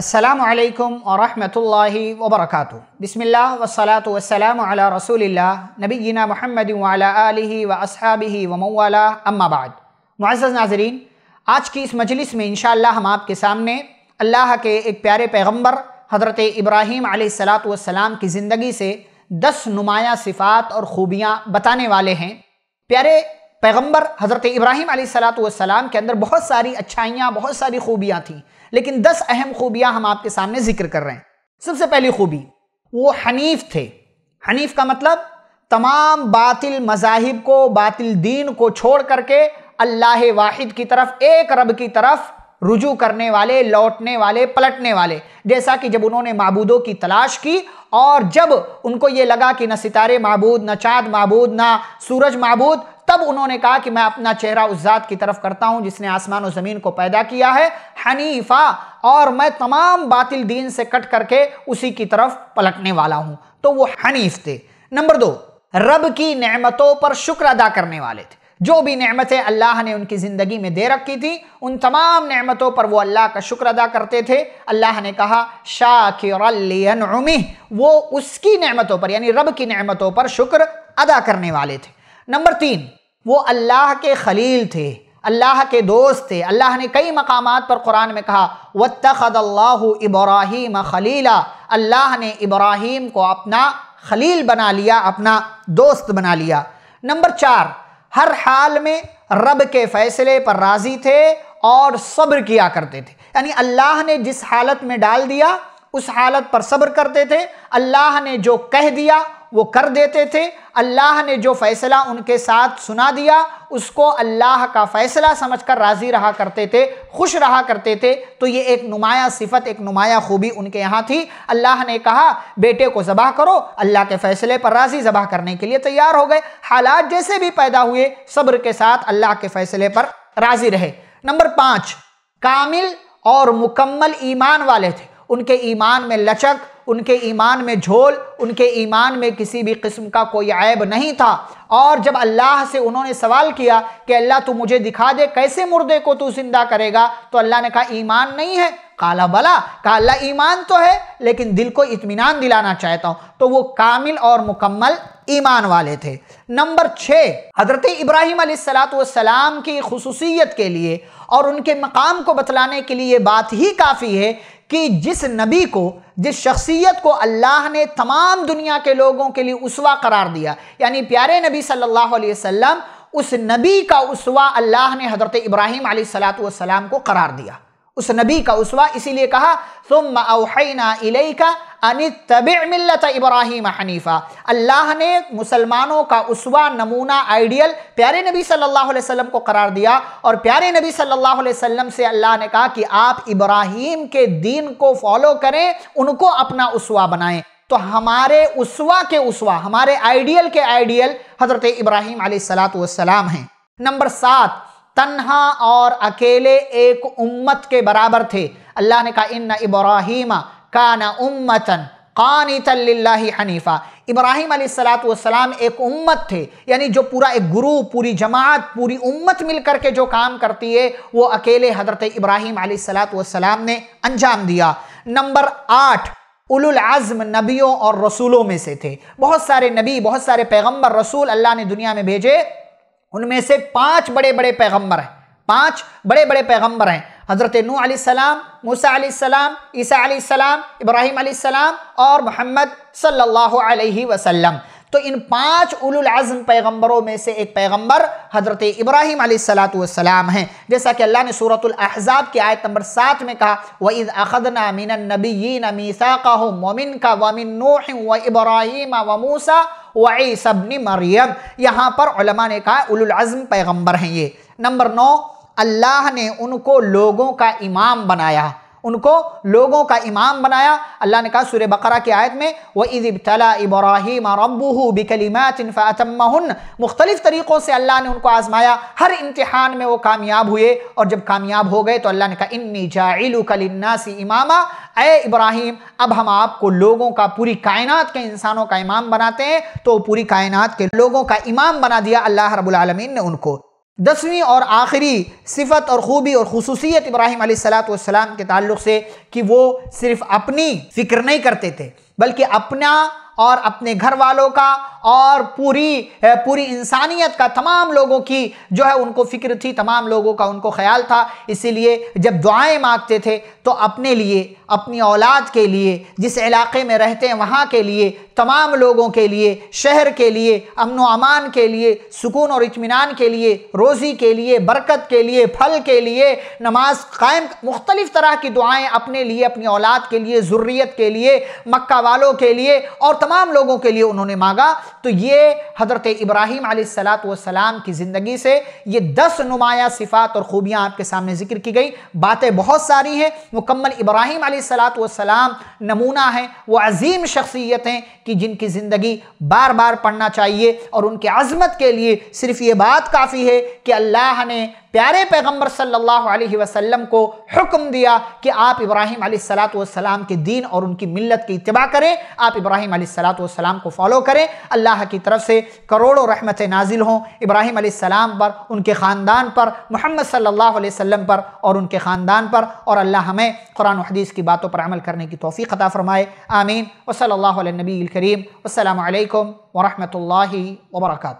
असलकम वरहमल वबरक बसमिल्ल वसलात वसलाम रसूलिल्ला नबीना महमद व असहाबी वमवाला अम्माबाद मुआज़ नाजरीन आज की इस मजलिस में इन हम आपके सामने अल्लाह के एक प्यारे पैगम्बर हज़रत इब्राहीम सलाम की ज़िंदगी से दस नुमाया सिफ़ात और ख़ूबियाँ बताने वाले हैं प्यारे पैगंबर हज़रत इब्राहिम सलाम के अंदर बहुत सारी अच्छाइयाँ बहुत सारी खूबियाँ थीं लेकिन दस अहम खूबियाँ हम आपके सामने जिक्र कर रहे हैं सबसे पहली खूबी वो हनीफ थे हनीफ का मतलब तमाम बातिल मजाहिब को बातिल दीन को छोड़ करके अल्लाह वाहिद की तरफ एक रब की तरफ रुजू करने वाले लौटने वाले पलटने वाले जैसा कि जब उन्होंने मबूदों की तलाश की और जब उनको ये लगा कि न सितारे मबूद न चाँद मबूद ना सूरज मबूद तब उन्होंने कहा कि मैं अपना चेहरा उस ज़ात की तरफ करता हूं जिसने आसमान और ज़मीन को पैदा किया है हनीफा और मैं तमाम बातिल दीन से कट करके उसी की तरफ पलटने वाला हूं तो वो हनीफ थे नंबर दो रब की नेमतों पर शुक्र अदा करने वाले थे जो भी नेमतें अल्लाह ने उनकी ज़िंदगी में दे रखी थी उन तमाम नेमतों पर वो अल्लाह का शुक्र अदा करते थे अल्लाह ने कहा शाकिरमी वो उसकी नेमतों पर यानी रब की नेमतों पर शुक्र अदा करने वाले थे नंबर तीन वो अल्लाह के खलील थे अल्लाह के दोस्त थे अल्लाह ने कई मकाम पर कुरान में कहा वतखल्लाह इब्राहिम खलीला अल्लाह ने इब्राहिम को अपना खलील बना लिया अपना दोस्त बना लिया नंबर चार हर हाल में रब के फैसले पर राज़ी थे और सब्र किया करते थे यानी अल्लाह ने जिस हालत में डाल दिया उस हालत पर सब्र करते थे अल्लाह ने जो कह दिया वो कर देते थे अल्लाह ने जो फ़ैसला उनके साथ सुना दिया उसको अल्लाह का फ़ैसला समझकर राज़ी रहा करते थे खुश रहा करते थे तो ये एक नुमाया सिफत एक नुमाया खूबी उनके यहाँ थी अल्लाह ने कहा बेटे को ज़बह करो अल्लाह के फ़ैसले पर राज़ी ज़बह करने के लिए तैयार हो गए हालात जैसे भी पैदा हुए सब्र के साथ अल्लाह के फ़ैसले पर राज़ी रहे नंबर पाँच कामिल और मुकम्मल ईमान वाले थे उनके ईमान में लचक उनके ईमान में झोल उनके ईमान में किसी भी किस्म का कोई ऐब नहीं था और जब अल्लाह से उन्होंने सवाल किया कि अल्लाह तू मुझे दिखा दे कैसे मुर्दे को तू जिंदा करेगा तो अल्लाह ने कहा ईमान नहीं है काला बला का अल्लाह ईमान तो है लेकिन दिल को इत्मीनान दिलाना चाहता हूँ तो वो कामिल और मुकम्मल ईमान वाले थे नंबर छः हज़रत इब्राहिम सलाम की खसूसियत के लिए और उनके मकाम को बतलाने के लिए बात ही काफ़ी है कि जिस नबी को जिस शख्सियत को अल्लाह ने तमाम दुनिया के लोगों के लिए उसवा करार दिया यानी प्यारे नबी सल्लल्लाहु अलैहि वसल्लम उस नबी का उसवा अल्लाह ने हज़रत इब्राहिम सलाम को करार दिया उस नबी का उसवा इसीलिए कहा तुम अवहैना इलेका अन मिलत इब्राहिम हनीफ़ा अल्लाह ने मुसलमानों का उसवा नमूना आइडियल प्यारे नबी सल्लल्लाहु अलैहि वसल्लम को करार दिया और प्यारे नबी सल्लल्लाहु अलैहि वसल्लम से अल्लाह ने कहा कि आप इब्राहिम के दीन को फॉलो करें उनको अपना उसवा बनाएं तो हमारे उसवा के उसवा हमारे आइडियल के आइडियल हज़रत इब्राहिम आसलाम हैं नंबर सात तन्हा और अकेले एक उम्मत के बराबर थे अल्लाह ने कहा इन इब्राहिमा काना उम्मतन कानितल्लाही हनीफा इब्राहिम सलाम एक उम्मत थे यानी जो पूरा एक गुरु पूरी जमात पूरी उम्मत मिल करके जो काम करती है वो अकेले हज़रत इब्राहिम सलाम ने अंजाम दिया नंबर आठ उलुल आज़म नबियों और रसूलों में से थे बहुत सारे नबी बहुत सारे पैगंबर रसूल अल्लाह ने दुनिया में भेजे उनमें से पांच बड़े बड़े पैगंबर हैं पांच बड़े बड़े पैगंबर हैं हज़रत नू आसमाम मूसा आसमाम ईसा आसमाम इब्राहिम आसमाम और मोहम्मद सल्लल्लाहु अलैहि वसल्लम तो इन पांच उलुल आज़म पैगम्बरों में से एक पैगम्बर हज़रत इब्राहिम सलाम हैं जैसा कि अल्लाह ने सूरत अहज़ाब की आयत नंबर सात में कहा व इज़ अखदना मिन नबीन मीसा का मोमिन का वमिन नूह व इब्राहिम व मूसा व ईसबनी मरियम यहाँ पर ने कहा उलुल आज़म पैगम्बर हैं ये नंबर नौ अल्लाह ने उनको लोगों का इमाम बनाया उनको लोगों का इमाम बनाया अल्लाह ने कहा सूर्य बकरा की आयत में वह तला इब्राहिम रबू बिकलीमातिन फ़ातमहन मुख्तलिफ़ तरीक़ों से अल्लाह ने उनको आज़माया हर इम्तहान में वो कामयाब हुए और जब कामयाब हो गए तो अल्लाह ने कहा इन्नी जाइलकलन्नासी इमामा ए इब्राहिम अब हम आपको लोगों का पूरी कायनात के इंसानों का इमाम बनाते हैं तो पूरी कायनात के लोगों का इमाम बना दिया अल्लाह रबालमीन ने उनको दसवीं और आखिरी सिफत और ख़ूबी और खसूसियत इब्राहिम सलाम के ताल्लुक से कि वो सिर्फ़ अपनी फ़िक्र नहीं करते थे बल्कि अपना और अपने घर वालों का और पूरी पूरी इंसानियत का तमाम लोगों की जो है उनको फिक्र थी तमाम लोगों का उनको ख्याल था इसीलिए जब दुआएं मांगते थे तो अपने लिए अपनी औलाद के लिए जिस इलाके में रहते हैं वहाँ के लिए तमाम लोगों के लिए शहर के लिए अमन अमान के लिए सुकून और इतमान के लिए रोज़ी के लिए बरकत के लिए फल के लिए नमाज कायम मुख्तलिफ़ तरह की दुआएँ अपने लिए अपनी औलाद के लिए ज़ुर्रियत के लिए मक्का वालों के लिए और तमाम लोगों के लिए उन्होंने मांगा तो ये हज़रत इब्राहिम सलाम की ज़िंदगी से ये दस नुमाया सिफ़ात और ख़ूबियाँ आपके सामने जिक्र की गई बातें बहुत सारी हैं मुकम्मल इब्राहिम सलाम नमूना है वह अजीम शख्सियत हैं कि जिनकी ज़िंदगी बार बार पढ़ना चाहिए और उनके अजमत के लिए सिर्फ ये बात काफ़ी है कि अल्लाह ने प्यारे पैगंबर सल्लल्लाहु अलैहि वसल्लम को हुक्म दिया कि आप इब्राहिम सलाम के दीन और उनकी मिल्लत की इतबा करें आप इब्राहिम सलाम को फॉलो करें अल्लाह की तरफ से करोड़ों रहमत नाजिल हों इब्राहिम सलाम पर उनके ख़ानदान पर मोहम्मद सल्लल्लाहु अलैहि वसल्लम पर और उनके ख़ानदान पर और अल्लाह हमें कुरान हदीस की बातों पर अमल करने की तोफ़ी ख़ता फ़रमाए आमीन वसल नबी करीम अल्लाम वरहमल वर्का